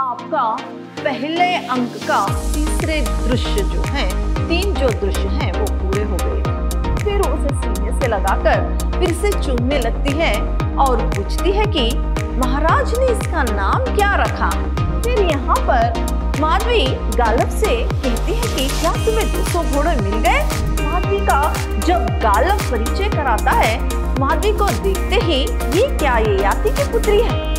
आपका पहले अंक का तीसरे दृश्य जो है तीन जो दृश्य है वो पूरे हो गए फिर उसे सीने से लगाकर फिर से चूमने लगती है और पूछती है कि महाराज ने इसका नाम क्या रखा फिर यहाँ पर माधवी गालब से कहती है कि क्या तुम्हें दो सौ घोड़े मिल गए माधवी का जब गालब परिचय कराता है माधवी को देखते ही ये क्या ये याति की पुत्री है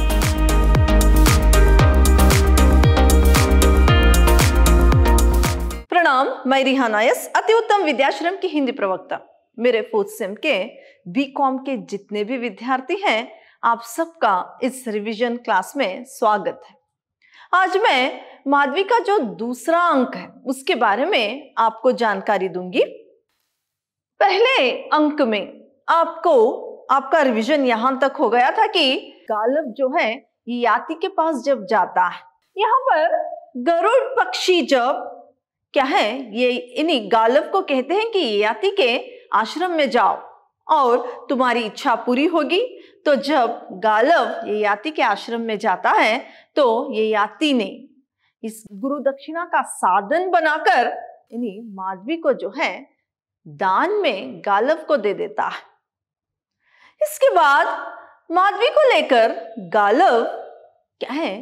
नाम मैं रिहा नायस अति उत्तम विद्याश्रम की हिंदी प्रवक्ता मेरे फोर्थ सेम के बी कॉम के जितने भी विद्यार्थी हैं आप सबका इस रिवीजन क्लास में स्वागत है आज मैं माधवी का जो दूसरा अंक है उसके बारे में आपको जानकारी दूंगी पहले अंक में आपको आपका रिवीजन यहां तक हो गया था कि गालब जो है याति के पास जब जाता है यहाँ पर गरुड़ पक्षी जब क्या है ये इन्हीं गालव को कहते हैं कि याति के आश्रम में जाओ और तुम्हारी इच्छा पूरी होगी तो जब गालव ये याति के आश्रम में जाता है तो ये याति ने इस गुरु दक्षिणा का साधन बनाकर इन्हीं माधवी को जो है दान में गालव को दे देता है इसके बाद माधवी को लेकर गालव क्या है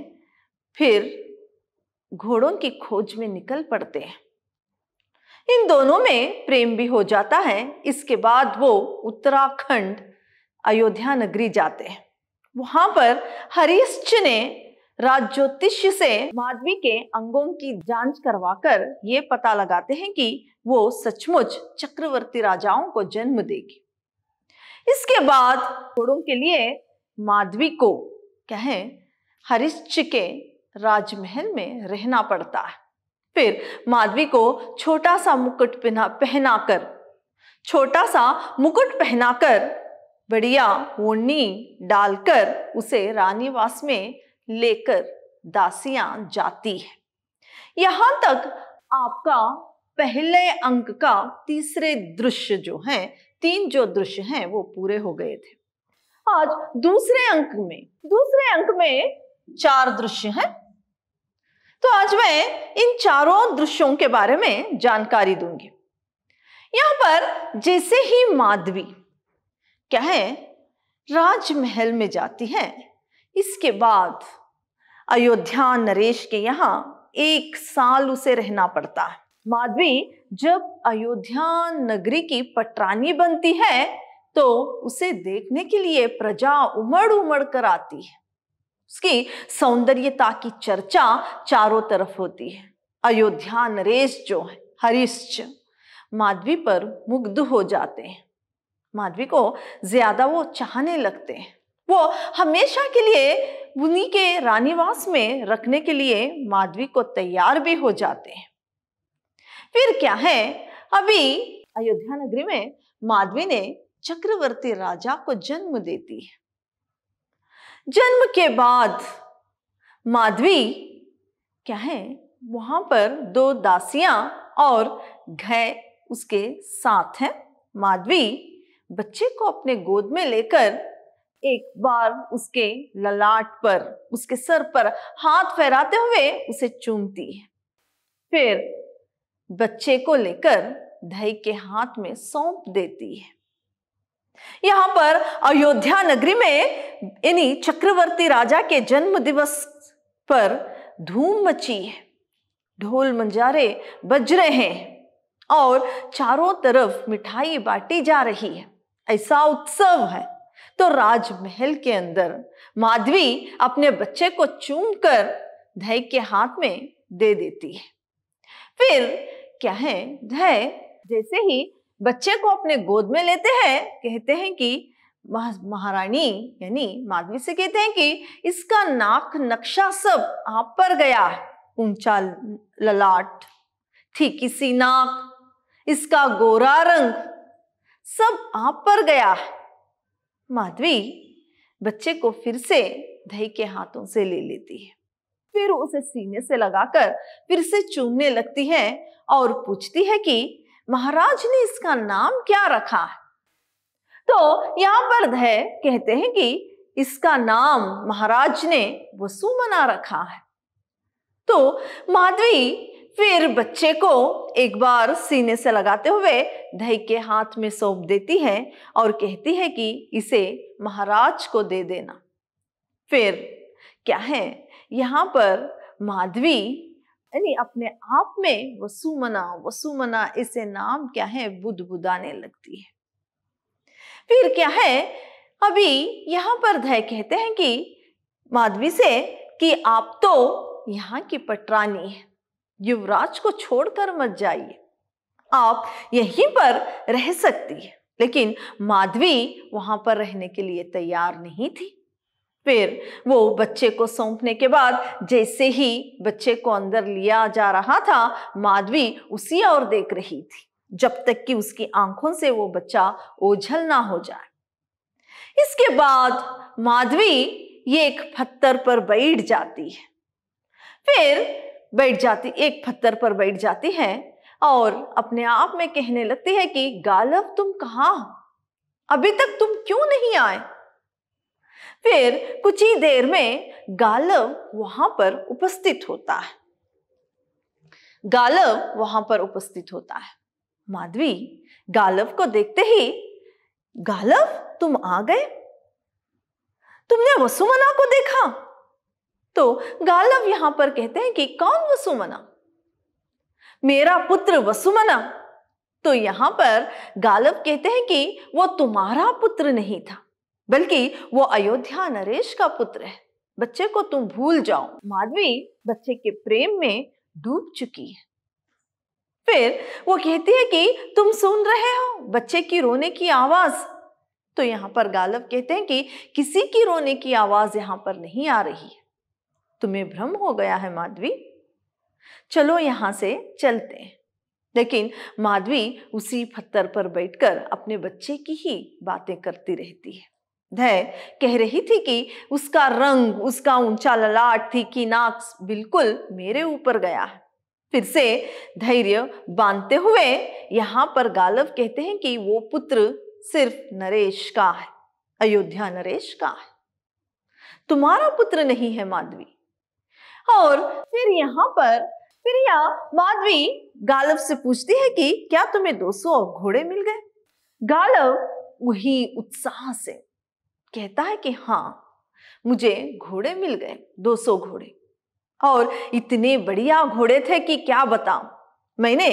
फिर घोड़ों की खोज में निकल पड़ते हैं इन दोनों में प्रेम भी हो जाता है इसके बाद वो उत्तराखंड अयोध्या नगरी जाते हैं वहां पर हरीश ने राज ज्योतिष से माधवी के अंगों की जांच करवाकर ये पता लगाते हैं कि वो सचमुच चक्रवर्ती राजाओं को जन्म देगी इसके बाद घोड़ों के लिए माधवी को कहें हरिश्च के राजमहल में रहना पड़ता है फिर माधवी को छोटा सा मुकुट पहना पहनाकर छोटा सा मुकुट पहनाकर बढ़िया ओढ़नी डालकर उसे रानीवास में लेकर दासियां जाती है यहां तक आपका पहले अंक का तीसरे दृश्य जो है तीन जो दृश्य हैं वो पूरे हो गए थे आज दूसरे अंक में दूसरे अंक में चार दृश्य हैं तो आज मैं इन चारों दृश्यों के बारे में जानकारी दूंगी यहां पर जैसे ही माधवी क्या है राजमहल में जाती है इसके बाद अयोध्या नरेश के यहाँ एक साल उसे रहना पड़ता है माधवी जब अयोध्या नगरी की पटरानी बनती है तो उसे देखने के लिए प्रजा उमड़ उमड़ कर आती है उसकी सौंदर्यता की चर्चा चारों तरफ होती है अयोध्या नरेश जो है हरिश्च माधवी पर मुग्ध हो जाते हैं माधवी को ज्यादा वो चाहने लगते हैं वो हमेशा के लिए उन्हीं के रानीवास में रखने के लिए माधवी को तैयार भी हो जाते हैं फिर क्या है अभी अयोध्या नगरी में माधवी ने चक्रवर्ती राजा को जन्म देती है जन्म के बाद माधवी क्या है वहां पर दो दासियां और घय उसके साथ हैं माधवी बच्चे को अपने गोद में लेकर एक बार उसके ललाट पर उसके सर पर हाथ फहराते हुए उसे चूमती है फिर बच्चे को लेकर धई के हाथ में सौंप देती है यहां पर अयोध्या नगरी में इन्हीं चक्रवर्ती राजा के जन्म दिवस पर धूम मची है ढोल मंजारे बज रहे हैं और चारों तरफ मिठाई बांटी जा रही है ऐसा उत्सव है तो राजमहल के अंदर माधवी अपने बच्चे को चूम कर धय के हाथ में दे देती है फिर क्या है धय जैसे ही बच्चे को अपने गोद में लेते हैं कहते हैं कि महारानी यानी माधवी से कहते हैं कि इसका नाक नक्शा सब आप पर गया ऊंचा ललाट थी किसी नाक इसका गोरा रंग सब आप पर गया माधवी बच्चे को फिर से दही के हाथों से ले लेती है फिर उसे सीने से लगाकर फिर से चूमने लगती है और पूछती है कि महाराज ने इसका नाम क्या रखा तो है तो यहां पर धय कहते हैं कि इसका नाम महाराज ने वसुमना रखा है तो माधवी फिर बच्चे को एक बार सीने से लगाते हुए धई के हाथ में सौंप देती है और कहती है कि इसे महाराज को दे देना फिर क्या है यहाँ पर माधवी यानी अपने आप में वसुमना वसुमना इसे नाम क्या है बुदबुदाने लगती है फिर क्या है अभी यहां पर धय कहते हैं कि माधवी से कि आप तो यहाँ की पटरानी है युवराज को छोड़कर मत जाइए आप यहीं पर रह सकती है लेकिन माधवी वहां पर रहने के लिए तैयार नहीं थी फिर वो बच्चे को सौंपने के बाद जैसे ही बच्चे को अंदर लिया जा रहा था माधवी उसी और देख रही थी जब तक कि उसकी आंखों से वो बच्चा ओझल ना हो जाए इसके बाद माधवी ये एक पत्थर पर बैठ जाती है फिर बैठ जाती एक पत्थर पर बैठ जाती है और अपने आप में कहने लगती है कि गालब तुम कहा अभी तक तुम क्यों नहीं आए फिर कुछ ही देर में गालव वहां पर उपस्थित होता है गालव वहां पर उपस्थित होता है माधवी गालव को देखते ही गालव तुम आ गए तुमने वसुमना को देखा तो गालव यहां पर कहते हैं कि कौन वसुमना मेरा पुत्र वसुमना तो यहां पर गालव कहते हैं कि वो तुम्हारा पुत्र नहीं था बल्कि वो अयोध्या नरेश का पुत्र है बच्चे को तुम भूल जाओ माधवी बच्चे के प्रेम में डूब चुकी है फिर वो कहती है कि तुम सुन रहे हो बच्चे की रोने की आवाज तो यहां पर गालव कहते हैं कि किसी की रोने की आवाज यहां पर नहीं आ रही है तुम्हें भ्रम हो गया है माधवी चलो यहां से चलते हैं लेकिन माधवी उसी पत्थर पर बैठकर अपने बच्चे की ही बातें करती रहती है धय कह रही थी कि उसका रंग उसका ऊंचा ललाट थी कि नाक बिल्कुल मेरे ऊपर गया है फिर से धैर्य बांधते हुए यहाँ पर गालव कहते हैं कि वो पुत्र सिर्फ नरेश का है अयोध्या नरेश का है तुम्हारा पुत्र नहीं है माधवी और फिर यहाँ पर फिर या माधवी गालव से पूछती है कि क्या तुम्हें 200 घोड़े मिल गए गालव वही उत्साह से कहता है कि हाँ मुझे घोड़े मिल गए 200 घोड़े और इतने बढ़िया घोड़े थे कि क्या बताऊं मैंने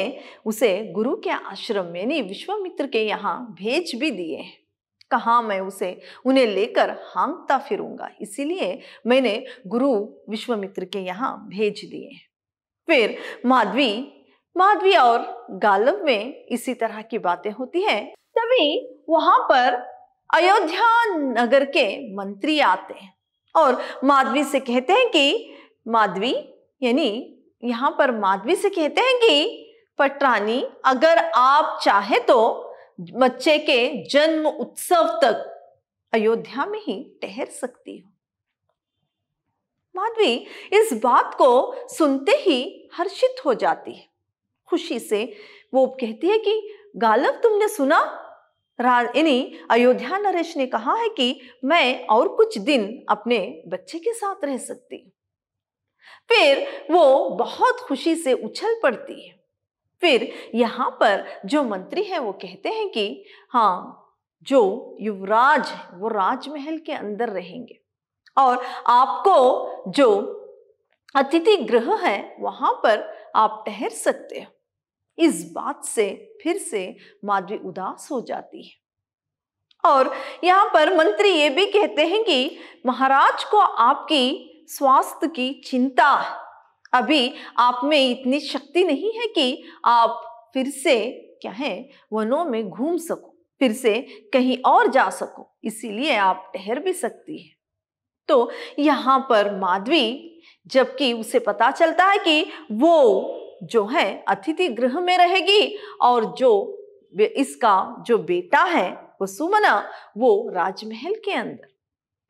उसे गुरु के आश्रम में यानी विश्वामित्र के यहाँ भेज भी दिए हैं कहा मैं उसे उन्हें लेकर हांगता फिरूंगा इसीलिए मैंने गुरु विश्वामित्र के यहाँ भेज दिए फिर माधवी माधवी और गालव में इसी तरह की बातें होती हैं तभी वहां पर अयोध्या नगर के मंत्री आते हैं और माधवी से कहते हैं कि माधवी यानी यहाँ पर माधवी से कहते हैं कि पटरानी अगर आप चाहे तो बच्चे के जन्म उत्सव तक अयोध्या में ही ठहर सकती हो माधवी इस बात को सुनते ही हर्षित हो जाती है खुशी से वो कहती है कि गालव तुमने सुना इन्हीं अयोध्या नरेश ने कहा है कि मैं और कुछ दिन अपने बच्चे के साथ रह सकती फिर वो बहुत खुशी से उछल पड़ती है फिर यहाँ पर जो मंत्री हैं वो कहते हैं कि हाँ जो युवराज है वो राजमहल के अंदर रहेंगे और आपको जो अतिथि गृह है वहां पर आप ठहर सकते हैं इस बात से फिर से माधवी उदास हो जाती है और यहाँ पर मंत्री ये भी कहते हैं कि महाराज को आपकी स्वास्थ्य की चिंता अभी आप में इतनी शक्ति नहीं है कि आप फिर से क्या है वनों में घूम सको फिर से कहीं और जा सको इसीलिए आप ठहर भी सकती है तो यहाँ पर माधवी जबकि उसे पता चलता है कि वो जो है अतिथि गृह में रहेगी और जो इसका जो बेटा है वो सुमना वो राजमहल के अंदर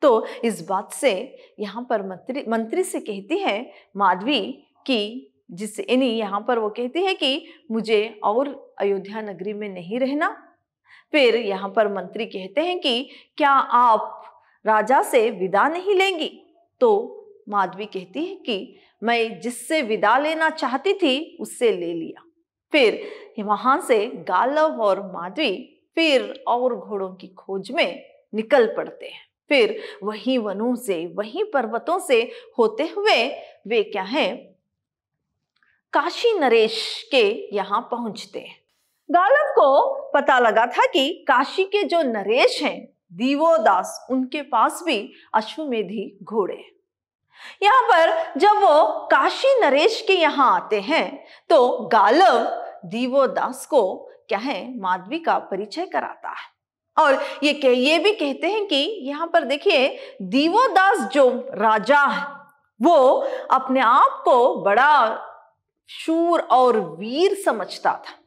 तो इस बात से यहाँ पर मंत्री मंत्री से कहती है माधवी कि जिस यानी यहाँ पर वो कहती है कि मुझे और अयोध्या नगरी में नहीं रहना फिर यहाँ पर मंत्री कहते हैं कि क्या आप राजा से विदा नहीं लेंगी तो माधवी कहती है कि मैं जिससे विदा लेना चाहती थी उससे ले लिया फिर वहां से गालव और माधवी फिर और घोड़ों की खोज में निकल पड़ते हैं फिर वही वनों से वही पर्वतों से होते हुए वे क्या है काशी नरेश के यहाँ पहुंचते हैं गालव को पता लगा था कि काशी के जो नरेश हैं दीवोदास उनके पास भी अश्वमेधी घोड़े हैं यहाँ पर जब वो काशी नरेश के यहाँ आते हैं तो गालव दीवो दास को क्या है माधवी का परिचय कराता है और ये कह ये भी कहते हैं कि यहाँ पर देखिए दीवो दास जो राजा है वो अपने आप को बड़ा शूर और वीर समझता था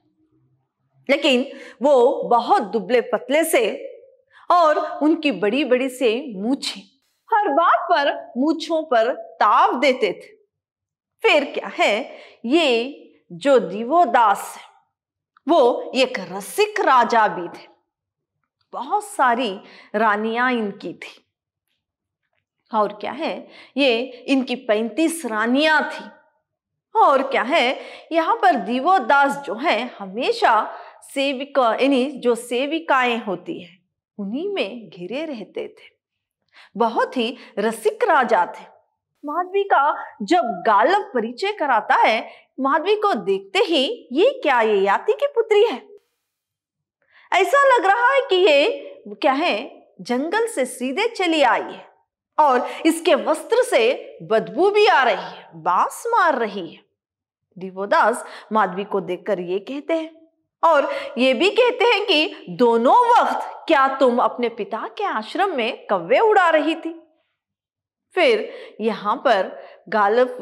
लेकिन वो बहुत दुबले पतले से और उनकी बड़ी बड़ी से मूछें हर बात पर मूछों पर ताव देते थे फिर क्या है ये जो दीवोदास है वो एक रसिक राजा भी थे बहुत सारी रानियां इनकी थी और क्या है ये इनकी पैंतीस रानियां थी और क्या है यहाँ पर दीवोदास जो है हमेशा सेविका यानी जो सेविकाएं होती है उन्हीं में घिरे रहते थे बहुत ही रसिक राजा थे माधवी का जब गालब परिचय कराता है माधवी को देखते ही ये क्या ये याति की पुत्री है ऐसा लग रहा है कि ये क्या है जंगल से सीधे चली आई है और इसके वस्त्र से बदबू भी आ रही है बांस मार रही है दिवोदास माधवी को देखकर ये कहते हैं और ये भी कहते हैं कि दोनों वक्त क्या तुम अपने पिता के आश्रम में कव्वे उड़ा रही थी फिर यहाँ पर गालब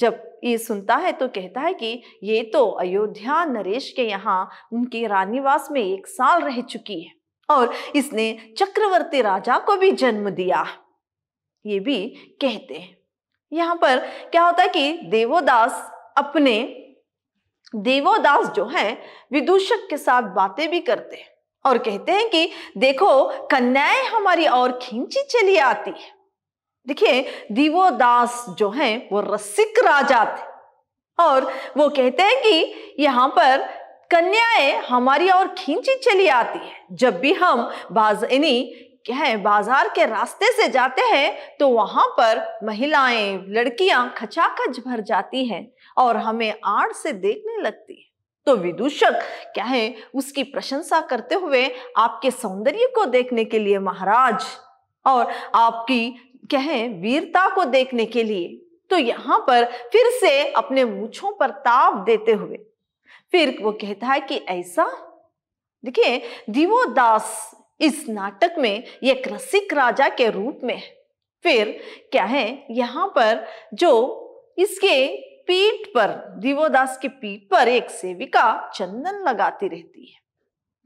जब ये सुनता है तो कहता है कि ये तो अयोध्या नरेश के यहाँ उनके रानीवास में एक साल रह चुकी है और इसने चक्रवर्ती राजा को भी जन्म दिया ये भी कहते हैं यहाँ पर क्या होता है कि देवोदास अपने देवोदास जो है विदूषक के साथ बातें भी करते हैं और कहते हैं कि देखो कन्याएं हमारी और खींची चली आती है देखिए दीवोदास जो है वो रसिक राजा थे और वो कहते हैं कि यहाँ पर कन्याएं हमारी और खींची चली आती है जब भी हम बाज यानी हैं बाजार के रास्ते से जाते हैं तो वहाँ पर महिलाएं लड़कियां खचाखच भर जाती हैं और हमें आड़ से देखने लगती है तो विदूषक क्या है उसकी प्रशंसा करते हुए आपके सौंदर्य को देखने के लिए महाराज और आपकी कहें वीरता को देखने के लिए तो यहाँ पर फिर से अपने मूछों पर ताप देते हुए फिर वो कहता है कि ऐसा देखिए दीवोदास इस नाटक में एक रसिक राजा के रूप में है फिर क्या है यहाँ पर जो इसके पीठ पर दिवोदास की पीठ पर एक सेविका चंदन लगाती रहती है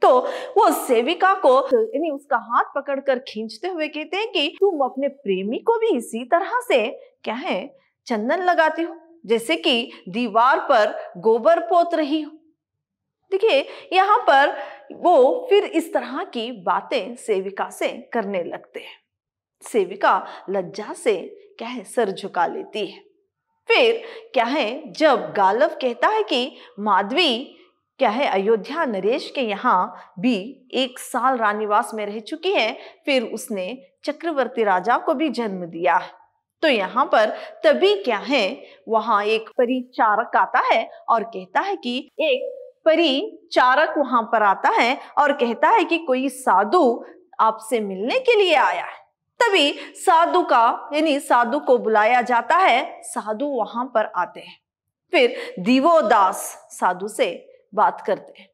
तो वो सेविका को तो यानी उसका हाथ पकड़कर खींचते हुए कहते हैं कि तुम अपने प्रेमी को भी इसी तरह से क्या है चंदन लगाती हो जैसे कि दीवार पर गोबर पोत रही हो देखिए यहाँ पर वो फिर इस तरह की बातें सेविका से करने लगते हैं सेविका लज्जा से क्या है सर झुका लेती है फिर क्या है जब गालव कहता है कि माधवी क्या है अयोध्या नरेश के यहाँ भी एक साल रानीवास में रह चुकी है फिर उसने चक्रवर्ती राजा को भी जन्म दिया है तो यहाँ पर तभी क्या है वहां एक परिचारक आता है और कहता है कि एक चारक वहां पर आता है और कहता है कि कोई साधु आपसे मिलने के लिए आया है तभी साधु का यानी साधु को बुलाया जाता है साधु वहां पर आते हैं फिर दीवोदास साधु से बात करते हैं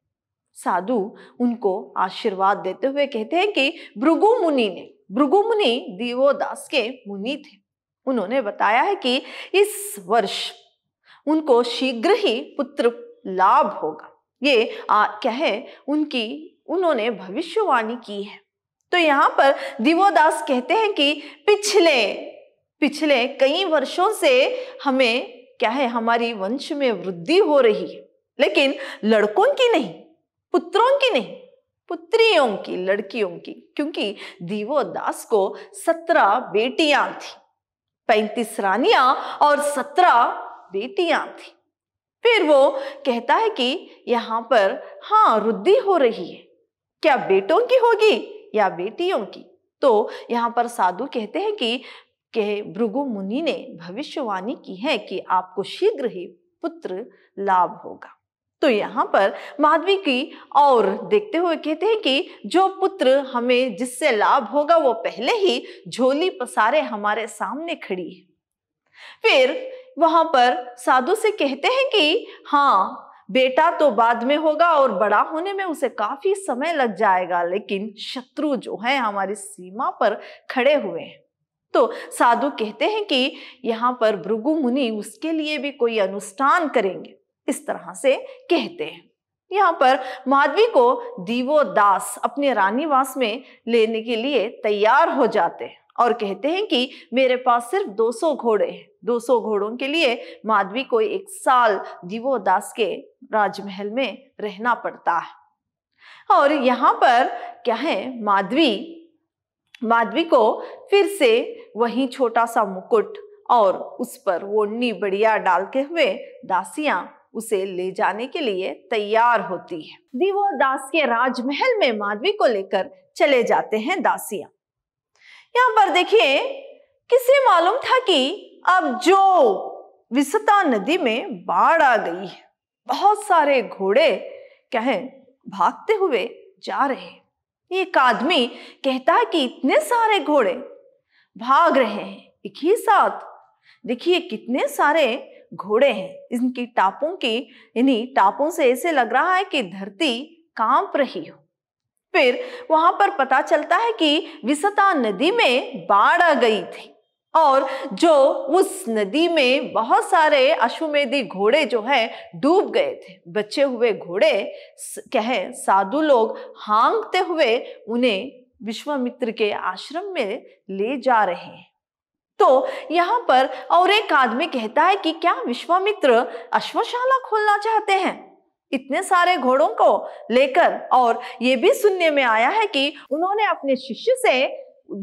साधु उनको आशीर्वाद देते हुए कहते हैं कि भृगु मुनि ने भृगु मुनि दीवोदास के मुनि थे उन्होंने बताया है कि इस वर्ष उनको शीघ्र ही पुत्र लाभ होगा ये आ, क्या है उनकी उन्होंने भविष्यवाणी की है तो यहाँ पर दिवोदास कहते हैं कि पिछले पिछले कई वर्षों से हमें क्या है हमारी वंश में वृद्धि हो रही है लेकिन लड़कों की नहीं पुत्रों की नहीं पुत्रियों की लड़कियों की क्योंकि दीवोदास को सत्रह बेटियां थी पैंतीस रानियां और सत्रह बेटियां थी फिर वो कहता है कि यहाँ पर हाँ रुद्धि हो रही है क्या बेटों की होगी या बेटियों की तो यहाँ पर साधु कहते हैं कि के भृगु मुनि ने भविष्यवाणी की है कि आपको शीघ्र ही पुत्र लाभ होगा तो यहाँ पर माधवी की और देखते हुए कहते हैं कि जो पुत्र हमें जिससे लाभ होगा वो पहले ही झोली पसारे हमारे सामने खड़ी है फिर वहां पर साधु से कहते हैं कि हाँ बेटा तो बाद में होगा और बड़ा होने में उसे काफी समय लग जाएगा लेकिन शत्रु जो है हमारी सीमा पर खड़े हुए हैं तो साधु कहते हैं कि यहाँ पर भृगु मुनि उसके लिए भी कोई अनुष्ठान करेंगे इस तरह से कहते हैं यहाँ पर माधवी को दीवो दास अपने रानीवास में लेने के लिए तैयार हो जाते हैं और कहते हैं कि मेरे पास सिर्फ 200 घोड़े हैं 200 घोड़ों के लिए माधवी को एक साल दीवोदास के राजमहल में रहना पड़ता है और यहाँ पर क्या है माधवी माधवी को फिर से वही छोटा सा मुकुट और उस पर ओढ़नी बढ़िया डालते हुए दासियां उसे ले जाने के लिए तैयार होती है दीवो दास के राजमहल में माधवी को लेकर चले जाते हैं दासियां यहां पर देखिए किसे मालूम था कि अब जो विसता नदी में बाढ़ आ गई है बहुत सारे घोड़े क्या है भागते हुए जा रहे एक आदमी कहता है कि इतने सारे घोड़े भाग रहे हैं एक ही साथ देखिए कितने सारे घोड़े हैं इनकी टापों की इन्हीं टापों से ऐसे लग रहा है कि धरती कांप रही हो फिर वहां पर पता चलता है कि विसता नदी में बाढ़ आ गई थी और जो उस नदी में बहुत सारे अश्वमेधी घोड़े जो हैं डूब गए थे बचे हुए घोड़े कहे साधु लोग हांगते हुए उन्हें विश्वामित्र के आश्रम में ले जा रहे हैं तो यहाँ पर और एक आदमी कहता है कि क्या विश्वामित्र अश्वशाला खोलना चाहते हैं इतने सारे घोड़ों को लेकर और ये भी सुनने में आया है कि उन्होंने अपने शिष्य से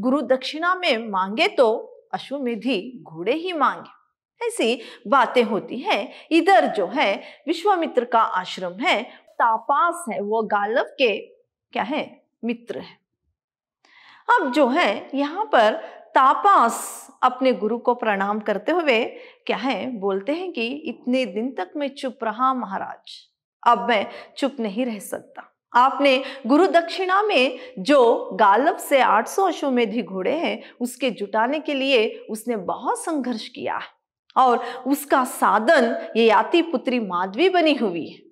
गुरु दक्षिणा में मांगे तो अश्वमेधि घोड़े ही मांगे ऐसी बातें होती हैं इधर जो है विश्वामित्र का आश्रम है तापास है वो गालव के क्या है मित्र है अब जो है यहाँ पर तापास अपने गुरु को प्रणाम करते हुए क्या है बोलते हैं कि इतने दिन तक मैं चुप रहा महाराज अब मैं चुप नहीं रह सकता आपने गुरु दक्षिणा में जो गालब से 800 सौ अश्वमेधी घोड़े हैं उसके जुटाने के लिए उसने बहुत संघर्ष किया और उसका साधन ये याति पुत्री माधवी बनी हुई है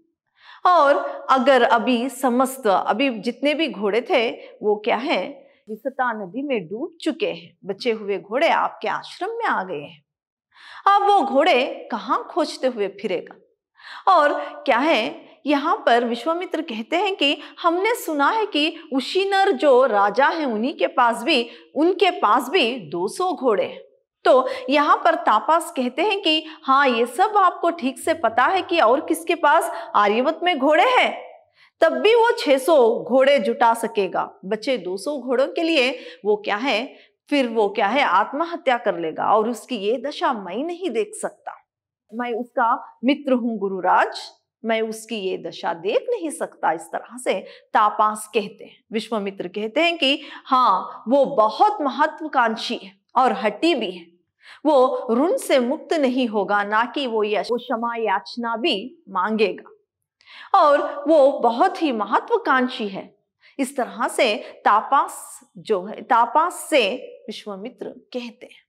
और अगर अभी समस्त अभी जितने भी घोड़े थे वो क्या है विसता नदी में डूब चुके हैं बचे हुए घोड़े आपके आश्रम में आ गए हैं अब वो घोड़े कहाँ खोजते हुए फिरेगा और क्या है यहाँ पर विश्वामित्र कहते हैं कि हमने सुना है कि उशीनर जो राजा है उन्हीं के पास भी उनके पास भी 200 घोड़े तो यहाँ पर तापास कहते हैं कि हाँ ये सब आपको ठीक से पता है कि और किसके पास आर्यवत में घोड़े हैं तब भी वो 600 घोड़े जुटा सकेगा बच्चे 200 घोड़ों के लिए वो क्या है फिर वो क्या है आत्महत्या कर लेगा और उसकी ये दशा मैं नहीं देख सकता मैं उसका मित्र हूं गुरुराज मैं उसकी ये दशा देख नहीं सकता इस तरह से तापास कहते हैं विश्वमित्र कहते हैं कि हाँ वो बहुत महत्वाकांक्षी है और हटी भी है वो ऋण से मुक्त नहीं होगा ना कि वो यश वो क्षमा याचना भी मांगेगा और वो बहुत ही महत्वाकांक्षी है इस तरह से तापास जो है तापास से विश्वमित्र कहते हैं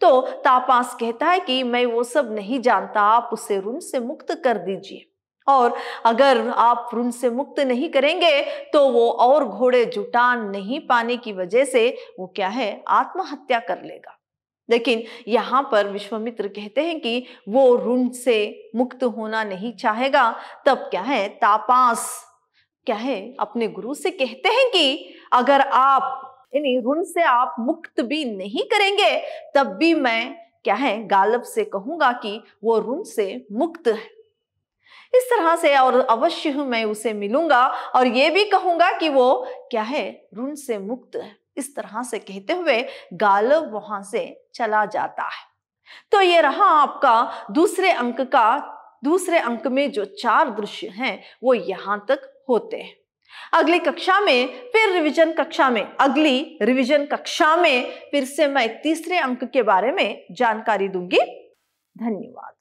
तो तापास कहता है कि मैं वो सब नहीं जानता आप उसे ऋण से मुक्त कर दीजिए और अगर आप ऋण से मुक्त नहीं करेंगे तो वो और घोड़े जुटा नहीं पाने की वजह से वो क्या है आत्महत्या कर लेगा लेकिन यहाँ पर विश्वमित्र कहते हैं कि वो ऋण से मुक्त होना नहीं चाहेगा तब क्या है तापास क्या है अपने गुरु से कहते हैं कि अगर आप यानी ऋण से आप मुक्त भी नहीं करेंगे तब भी मैं क्या है गालब से कहूंगा कि वो ऋण से मुक्त है इस तरह से और अवश्य मैं उसे मिलूंगा और ये भी कहूंगा कि वो क्या है ऋण से मुक्त है इस तरह से कहते हुए गालब वहां से चला जाता है तो ये रहा आपका दूसरे अंक का दूसरे अंक में जो चार दृश्य हैं वो यहाँ तक होते हैं अगली कक्षा में फिर रिवीजन कक्षा में अगली रिवीजन कक्षा में फिर से मैं तीसरे अंक के बारे में जानकारी दूंगी धन्यवाद